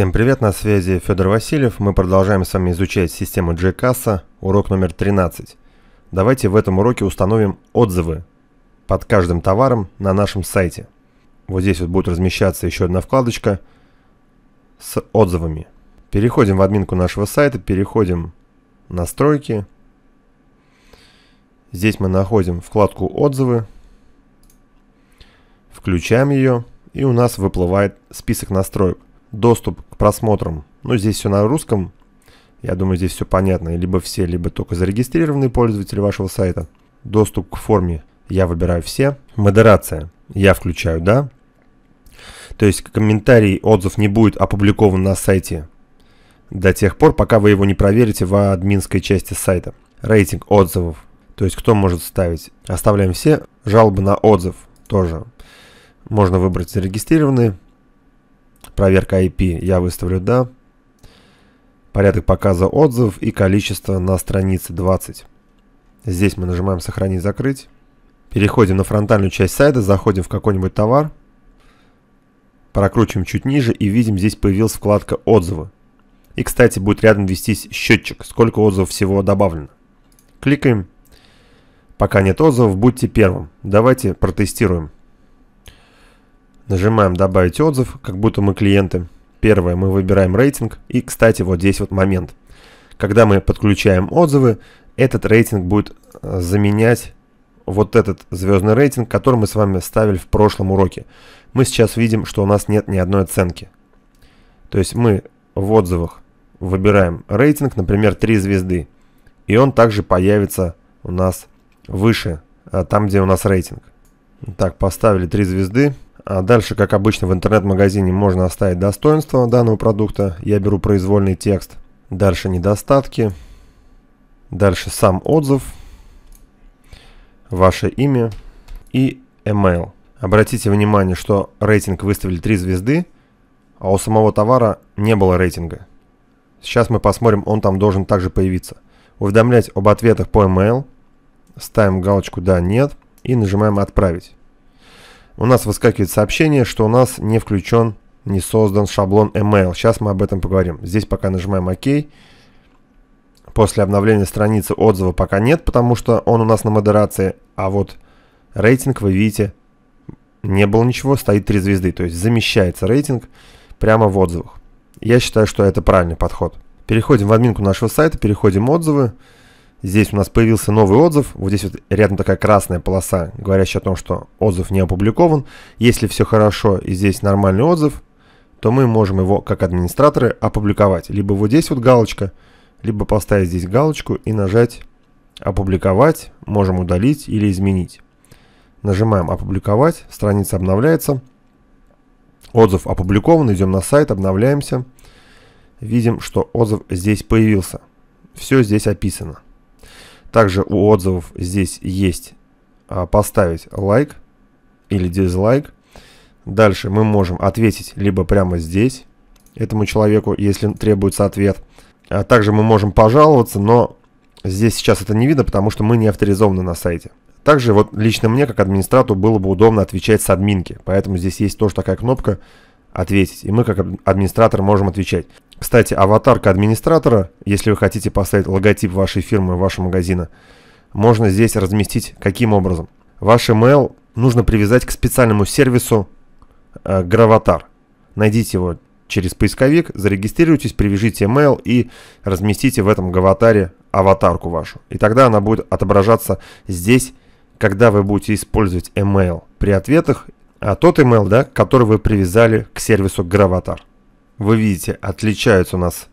Всем привет, на связи Федор Васильев. Мы продолжаем с вами изучать систему GCAS, урок номер 13. Давайте в этом уроке установим отзывы под каждым товаром на нашем сайте. Вот здесь вот будет размещаться еще одна вкладочка с отзывами. Переходим в админку нашего сайта, переходим в настройки. Здесь мы находим вкладку «Отзывы», включаем ее, и у нас выплывает список настроек доступ к просмотрам. Ну, здесь все на русском. Я думаю, здесь все понятно. Либо все, либо только зарегистрированные пользователи вашего сайта. Доступ к форме. Я выбираю все. Модерация. Я включаю, да. То есть комментарий, отзыв не будет опубликован на сайте до тех пор, пока вы его не проверите в админской части сайта. Рейтинг отзывов. То есть кто может ставить. Оставляем все. Жалобы на отзыв тоже. Можно выбрать зарегистрированные Проверка IP я выставлю «да». Порядок показа отзывов и количество на странице 20. Здесь мы нажимаем «Сохранить, закрыть». Переходим на фронтальную часть сайта, заходим в какой-нибудь товар. Прокручиваем чуть ниже и видим, здесь появилась вкладка «Отзывы». И, кстати, будет рядом вестись счетчик, сколько отзывов всего добавлено. Кликаем. Пока нет отзывов, будьте первым. Давайте протестируем. Нажимаем «Добавить отзыв», как будто мы клиенты. Первое, мы выбираем рейтинг. И, кстати, вот здесь вот момент. Когда мы подключаем отзывы, этот рейтинг будет э, заменять вот этот звездный рейтинг, который мы с вами ставили в прошлом уроке. Мы сейчас видим, что у нас нет ни одной оценки. То есть мы в отзывах выбираем рейтинг, например, 3 звезды. И он также появится у нас выше, э, там, где у нас рейтинг. Так, поставили 3 звезды. А дальше, как обычно, в интернет-магазине можно оставить достоинство данного продукта. Я беру произвольный текст. Дальше недостатки. Дальше сам отзыв. Ваше имя и email. Обратите внимание, что рейтинг выставили 3 звезды, а у самого товара не было рейтинга. Сейчас мы посмотрим, он там должен также появиться. Уведомлять об ответах по email. Ставим галочку «Да», «Нет» и нажимаем «Отправить». У нас выскакивает сообщение, что у нас не включен, не создан шаблон email. Сейчас мы об этом поговорим. Здесь пока нажимаем ОК. После обновления страницы отзыва пока нет, потому что он у нас на модерации. А вот рейтинг, вы видите, не было ничего, стоит 3 звезды. То есть замещается рейтинг прямо в отзывах. Я считаю, что это правильный подход. Переходим в админку нашего сайта, переходим отзывы. Здесь у нас появился новый отзыв. Вот здесь вот рядом такая красная полоса, говорящая о том, что отзыв не опубликован. Если все хорошо и здесь нормальный отзыв, то мы можем его, как администраторы, опубликовать. Либо вот здесь вот галочка, либо поставить здесь галочку и нажать «Опубликовать», можем удалить или изменить. Нажимаем «Опубликовать», страница обновляется. Отзыв опубликован, идем на сайт, обновляемся. Видим, что отзыв здесь появился. Все здесь описано. Также у отзывов здесь есть а, поставить лайк или дизлайк. Дальше мы можем ответить либо прямо здесь этому человеку, если требуется ответ. А, также мы можем пожаловаться, но здесь сейчас это не видно, потому что мы не авторизованы на сайте. Также вот лично мне, как администратору, было бы удобно отвечать с админки. Поэтому здесь есть тоже такая кнопка «Ответить». И мы, как администратор, можем отвечать. Кстати, аватарка администратора, если вы хотите поставить логотип вашей фирмы, вашего магазина, можно здесь разместить каким образом? Ваш email нужно привязать к специальному сервису э, Gravatar. Найдите его через поисковик, зарегистрируйтесь, привяжите email и разместите в этом гаватаре аватарку вашу. И тогда она будет отображаться здесь, когда вы будете использовать email при ответах, а тот email, да, который вы привязали к сервису Gravatar вы видите, отличаются у нас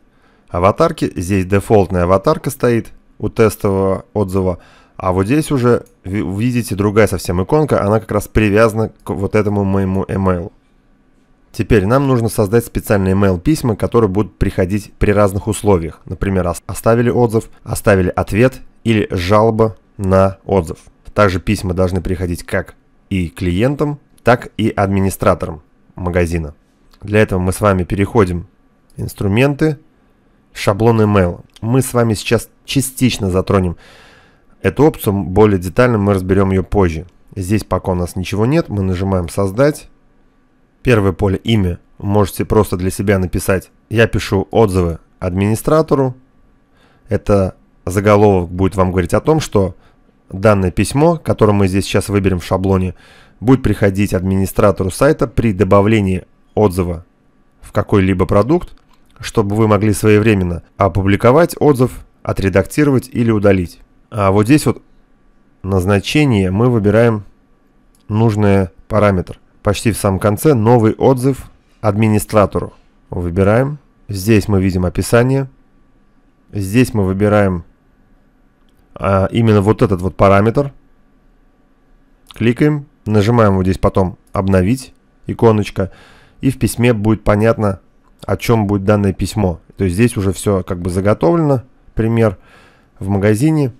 аватарки. Здесь дефолтная аватарка стоит у тестового отзыва. А вот здесь уже видите другая совсем иконка, она как раз привязана к вот этому моему email. Теперь нам нужно создать специальные email письма, которые будут приходить при разных условиях. Например, оставили отзыв, оставили ответ или жалоба на отзыв. Также письма должны приходить как и клиентам, так и администраторам магазина. Для этого мы с вами переходим в инструменты, шаблон email. Мы с вами сейчас частично затронем эту опцию, более детально мы разберем ее позже. Здесь пока у нас ничего нет, мы нажимаем «Создать». Первое поле «Имя» можете просто для себя написать. Я пишу отзывы администратору. Это заголовок будет вам говорить о том, что данное письмо, которое мы здесь сейчас выберем в шаблоне, будет приходить администратору сайта при добавлении отзыва в какой-либо продукт, чтобы вы могли своевременно опубликовать отзыв, отредактировать или удалить. А вот здесь вот назначение мы выбираем нужный параметр. Почти в самом конце новый отзыв администратору. Выбираем. Здесь мы видим описание. Здесь мы выбираем а, именно вот этот вот параметр. Кликаем. Нажимаем вот здесь потом обновить иконочка и в письме будет понятно, о чем будет данное письмо. То есть здесь уже все как бы заготовлено. Пример в магазине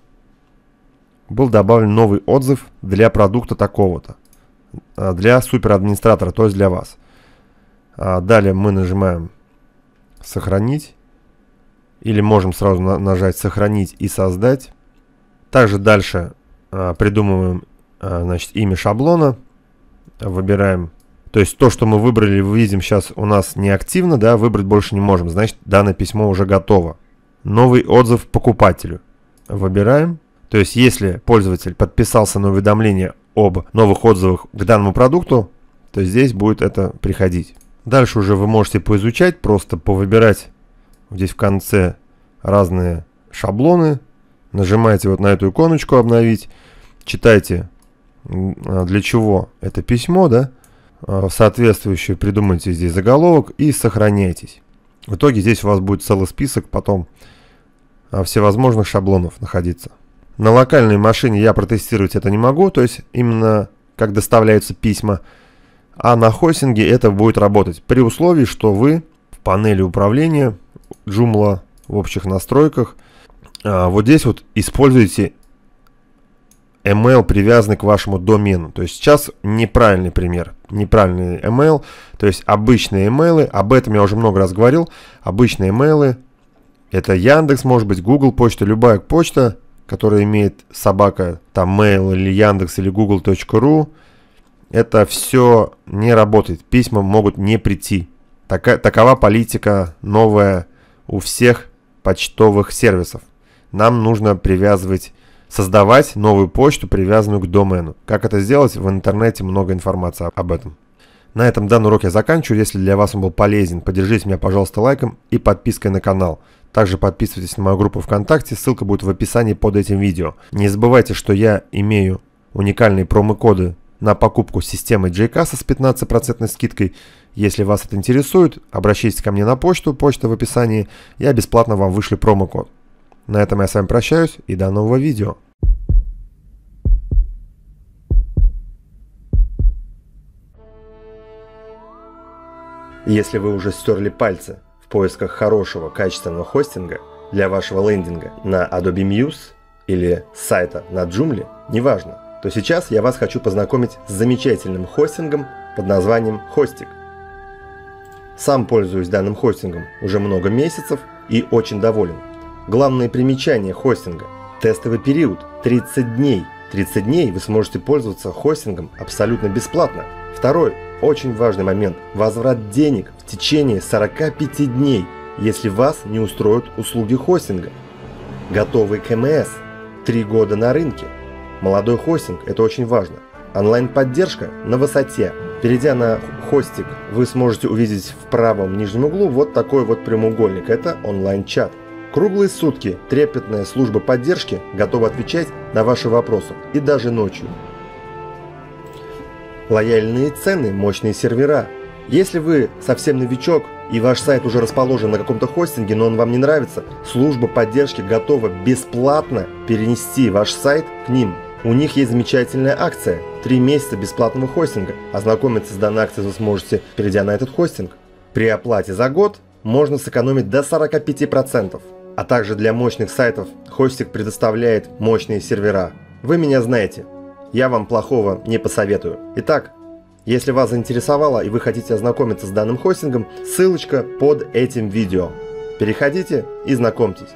был добавлен новый отзыв для продукта такого-то, а, для суперадминистратора, то есть для вас. А, далее мы нажимаем «Сохранить» или можем сразу нажать «Сохранить и создать». Также дальше а, придумываем значит, имя шаблона, выбираем то есть то, что мы выбрали, видим сейчас у нас неактивно, да, выбрать больше не можем. Значит, данное письмо уже готово. Новый отзыв покупателю. Выбираем. То есть если пользователь подписался на уведомление об новых отзывах к данному продукту, то здесь будет это приходить. Дальше уже вы можете поизучать, просто повыбирать здесь в конце разные шаблоны. Нажимаете вот на эту иконочку «Обновить», читайте, а, для чего это письмо, да, Э, соответствующий придумайте здесь заголовок и сохраняйтесь. В итоге здесь у вас будет целый список потом э, всевозможных шаблонов находиться. На локальной машине я протестировать это не могу, то есть именно как доставляются письма, а на хостинге это будет работать при условии, что вы в панели управления Joomla в общих настройках э, вот здесь вот используете email привязанный к вашему домену. То есть сейчас неправильный пример, неправильный email, то есть обычные email, об этом я уже много раз говорил, обычные email, это Яндекс, может быть, Google почта, любая почта, которая имеет собака, там mail или Яндекс или Google.ru, это все не работает, письма могут не прийти. Така, такова политика новая у всех почтовых сервисов. Нам нужно привязывать создавать новую почту, привязанную к домену. Как это сделать? В интернете много информации об этом. На этом данный урок я заканчиваю. Если для вас он был полезен, поддержите меня, пожалуйста, лайком и подпиской на канал. Также подписывайтесь на мою группу ВКонтакте, ссылка будет в описании под этим видео. Не забывайте, что я имею уникальные промокоды на покупку системы JCAS с 15% скидкой. Если вас это интересует, обращайтесь ко мне на почту, почта в описании, я бесплатно вам вышлю промокод. На этом я с вами прощаюсь и до нового видео. Если вы уже стерли пальцы в поисках хорошего качественного хостинга для вашего лендинга на Adobe Muse или сайта на Joomla, неважно, то сейчас я вас хочу познакомить с замечательным хостингом под названием Hostic. Сам пользуюсь данным хостингом уже много месяцев и очень доволен. Главные примечания хостинга. Тестовый период 30 дней. 30 дней вы сможете пользоваться хостингом абсолютно бесплатно. Второй, очень важный момент, возврат денег в течение 45 дней, если вас не устроят услуги хостинга. Готовый КМС. 3 года на рынке. Молодой хостинг – это очень важно. Онлайн-поддержка на высоте. Перейдя на хостик, вы сможете увидеть в правом нижнем углу вот такой вот прямоугольник. Это онлайн-чат. Круглые сутки трепетная служба поддержки готова отвечать на ваши вопросы и даже ночью. Лояльные цены, мощные сервера. Если вы совсем новичок и ваш сайт уже расположен на каком-то хостинге, но он вам не нравится, служба поддержки готова бесплатно перенести ваш сайт к ним. У них есть замечательная акция – 3 месяца бесплатного хостинга. Ознакомиться с данной акцией вы сможете, перейдя на этот хостинг. При оплате за год можно сэкономить до 45% а также для мощных сайтов хостик предоставляет мощные сервера. Вы меня знаете, я вам плохого не посоветую. Итак, если вас заинтересовало и вы хотите ознакомиться с данным хостингом, ссылочка под этим видео. Переходите и знакомьтесь.